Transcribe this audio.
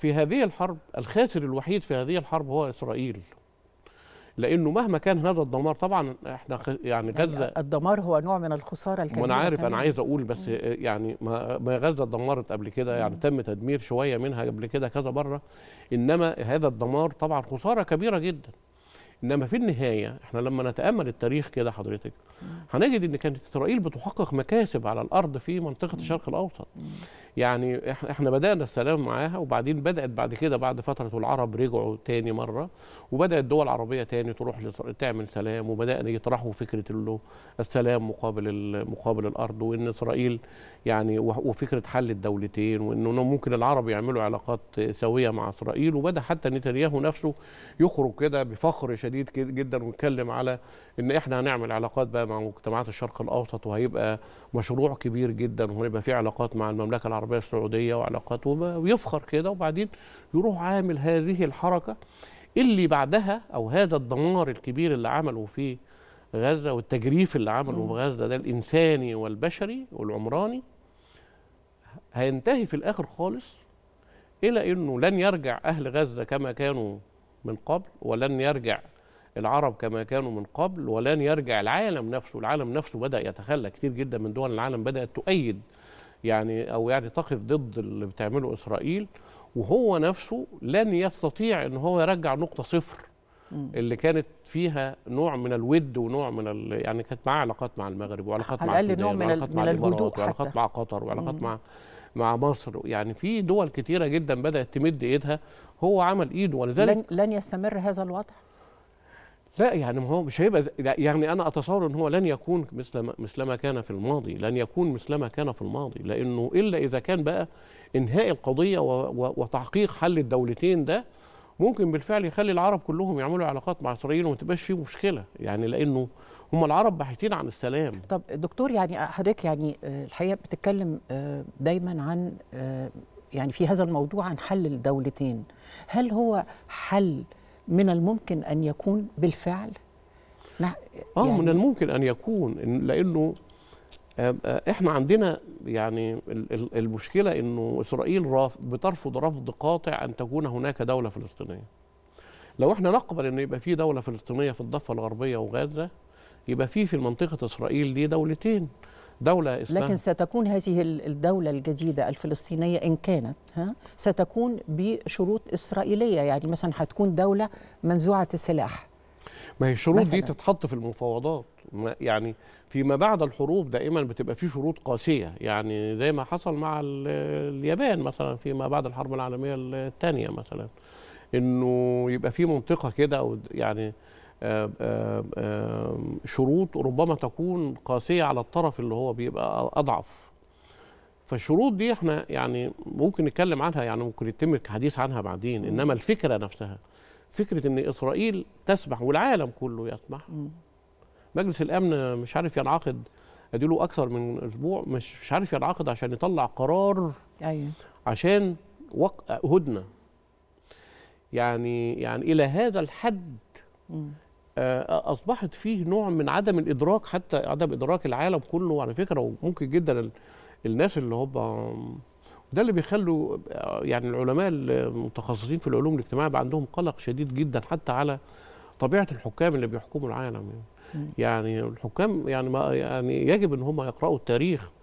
في هذه الحرب الخاسر الوحيد في هذه الحرب هو اسرائيل لانه مهما كان هذا الدمار طبعا احنا يعني, يعني غزه الدمار هو نوع من الخساره الكبيره وانا عارف انا عايز اقول بس يعني ما غزه اتدمرت قبل كده يعني تم تدمير شويه منها قبل كده كذا مره انما هذا الدمار طبعا خساره كبيره جدا انما في النهايه احنا لما نتامل التاريخ كده حضرتك هنجد ان كانت اسرائيل بتحقق مكاسب على الارض في منطقه الشرق الاوسط يعني احنا بدانا السلام معاها وبعدين بدات بعد كده بعد فتره العرب رجعوا تاني مره وبدات دول عربيه تاني تروح تعمل سلام وبدانا يطرحوا فكره السلام مقابل مقابل الارض وان اسرائيل يعني وفكره حل الدولتين وانه ممكن العرب يعملوا علاقات سويه مع اسرائيل وبدا حتى نتنياهو نفسه يخرج كده بفخر شديد شديد جدا ونتكلم على ان احنا هنعمل علاقات بقى مع مجتمعات الشرق الاوسط وهيبقى مشروع كبير جدا وهيبقى في علاقات مع المملكه العربيه السعوديه وعلاقات ويفخر كده وبعدين يروح عامل هذه الحركه اللي بعدها او هذا الدمار الكبير اللي عمله في غزه والتجريف اللي عمله في غزه ده الانساني والبشري والعمراني هينتهي في الاخر خالص الى انه لن يرجع اهل غزه كما كانوا من قبل ولن يرجع العرب كما كانوا من قبل ولن يرجع العالم نفسه العالم نفسه بدأ يتخلى كتير جدا من دول العالم بدأت تؤيد يعني أو يعني تقف ضد اللي بتعمله إسرائيل وهو نفسه لن يستطيع ان هو يرجع نقطه صفر اللي كانت فيها نوع من الود ونوع من ال... يعني كانت معاه علاقات مع المغرب وعلاقات مع السودان نوع من وعلاقات مع الامارات وعلاقات مع قطر وعلاقات مع مع مصر يعني في دول كتيره جدا بدات تمد ايدها هو عمل ايده ولذلك لن, لن يستمر هذا الوضع لا يعني ما هو مش هيبقى يعني انا اتصور ان هو لن يكون مثل ما مثل ما كان في الماضي لن يكون مثل ما كان في الماضي لانه الا اذا كان بقى انهاء القضيه وتحقيق حل الدولتين ده ممكن بالفعل يخلي العرب كلهم يعملوا علاقات مع اسرائيل وما تبقاش فيه مشكله يعني لانه هم العرب باحثين عن السلام طب دكتور يعني حضرتك يعني آه، الحقيقه بتتكلم آه، دايما عن آه، يعني في هذا الموضوع عن حل الدولتين هل هو حل من الممكن أن يكون بالفعل يعني آه من يعني الممكن أن يكون لأنه آه، آه، احنا عندنا يعني المشكله انه اسرائيل بترفض رفض قاطع ان تكون هناك دوله فلسطينيه لو احنا نقبل ان يبقى في دوله فلسطينيه في الضفه الغربيه وغزه يبقى في في منطقه اسرائيل دي دولتين دولة إسلامية لكن ستكون هذه الدولة الجديدة الفلسطينية إن كانت ها ستكون بشروط إسرائيلية يعني مثلا هتكون دولة منزوعة السلاح ما هي الشروط دي تتحط في المفاوضات يعني فيما بعد الحروب دائما بتبقى في شروط قاسيه يعني زي ما حصل مع اليابان مثلا فيما بعد الحرب العالميه الثانيه مثلا انه يبقى في منطقه كده يعني شروط ربما تكون قاسيه على الطرف اللي هو بيبقى اضعف فالشروط دي احنا يعني ممكن نتكلم عنها يعني ممكن يتم الحديث عنها بعدين انما الفكره نفسها فكره ان اسرائيل تسمح والعالم كله يسمح مجلس الامن مش عارف ينعقد اديله اكثر من اسبوع مش مش عارف ينعقد عشان يطلع قرار ايوه عشان وق... هدنه يعني يعني الى هذا الحد آه، اصبحت فيه نوع من عدم الادراك حتى عدم ادراك العالم كله على فكره وممكن جدا الناس اللي هم ده اللي بيخلوا آه، يعني العلماء المتخصصين في العلوم الاجتماعيه بقى عندهم قلق شديد جدا حتى على طبيعه الحكام اللي بيحكموا العالم يعني, يعني الحكام يعني ما يعني يجب ان هم يقراوا التاريخ